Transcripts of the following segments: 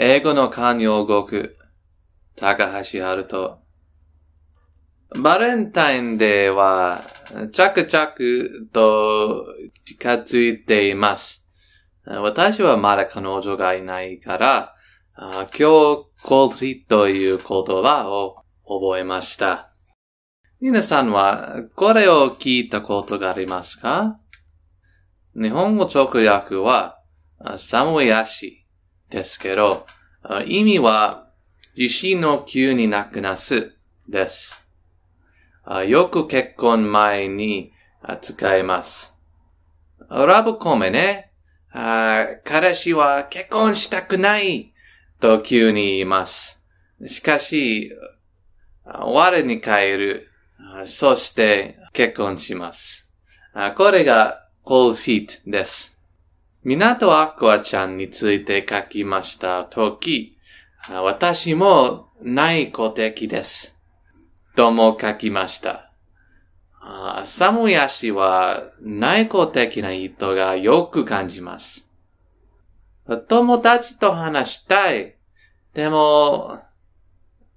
英語の慣用語句、高橋春人。バレンタインデーは、着々と近づいています。私はまだ彼女がいないから、今日、コーリという言葉を覚えました。皆さんは、これを聞いたことがありますか日本語直訳は、寒い足。ですけど、意味は、自信の急になくなすです。よく結婚前に使います。ラブコメね。彼氏は結婚したくないと急に言います。しかし、我に帰る。そして結婚します。これが cold feet です。港アクアちゃんについて書きましたとき、私も内向的です。とも書きました。サムヤ氏は内向的な意図がよく感じます。友達と話したい。でも、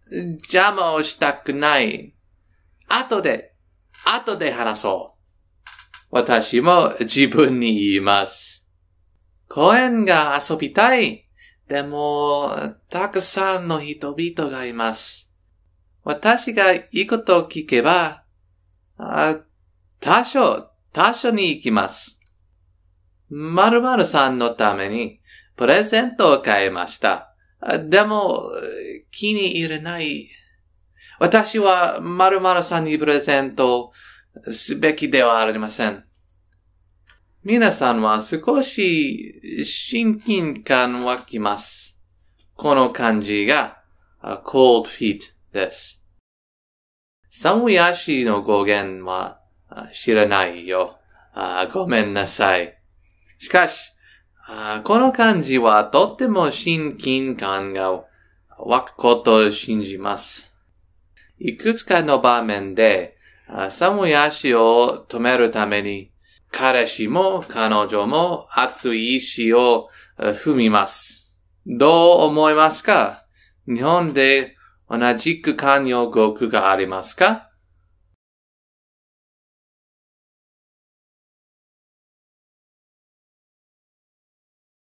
邪魔をしたくない。後で、後で話そう。私も自分に言います。公園が遊びたい。でも、たくさんの人々がいます。私が行くと聞けば、あ少多他所に行きます。〇〇さんのためにプレゼントを買いました。でも、気に入れない。私は〇〇さんにプレゼントすべきではありません。皆さんは少し親近感湧きます。この漢字が cold feet です。寒い足の語源は知らないよ。ごめんなさい。しかし、この漢字はとっても親近感が湧くことを信じます。いくつかの場面で、寒い足を止めるために彼氏も彼女も熱い意志を踏みます。どう思いますか日本で同じく慣用語句がありますか